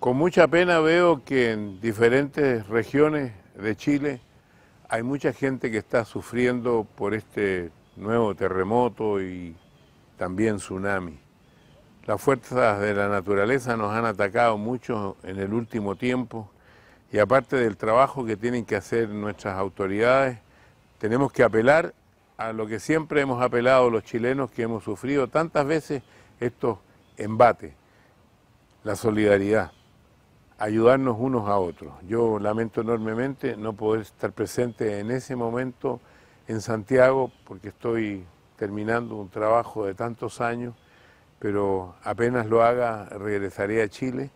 Con mucha pena veo que en diferentes regiones de Chile hay mucha gente que está sufriendo por este nuevo terremoto y también tsunami. Las fuerzas de la naturaleza nos han atacado mucho en el último tiempo y aparte del trabajo que tienen que hacer nuestras autoridades, tenemos que apelar a lo que siempre hemos apelado los chilenos que hemos sufrido tantas veces estos embates, la solidaridad ayudarnos unos a otros. Yo lamento enormemente no poder estar presente en ese momento en Santiago porque estoy terminando un trabajo de tantos años, pero apenas lo haga regresaré a Chile,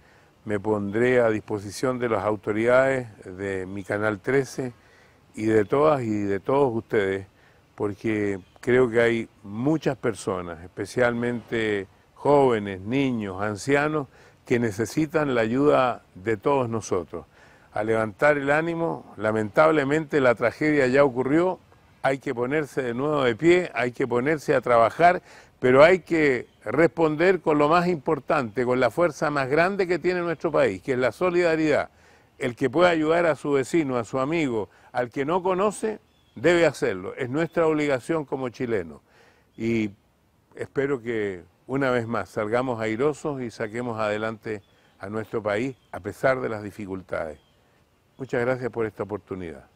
me pondré a disposición de las autoridades de mi Canal 13 y de todas y de todos ustedes, porque creo que hay muchas personas, especialmente jóvenes, niños, ancianos, que necesitan la ayuda de todos nosotros. A levantar el ánimo, lamentablemente la tragedia ya ocurrió, hay que ponerse de nuevo de pie, hay que ponerse a trabajar, pero hay que responder con lo más importante, con la fuerza más grande que tiene nuestro país, que es la solidaridad. El que pueda ayudar a su vecino, a su amigo, al que no conoce, debe hacerlo. Es nuestra obligación como chilenos. Y espero que una vez más salgamos airosos y saquemos adelante a nuestro país a pesar de las dificultades. Muchas gracias por esta oportunidad.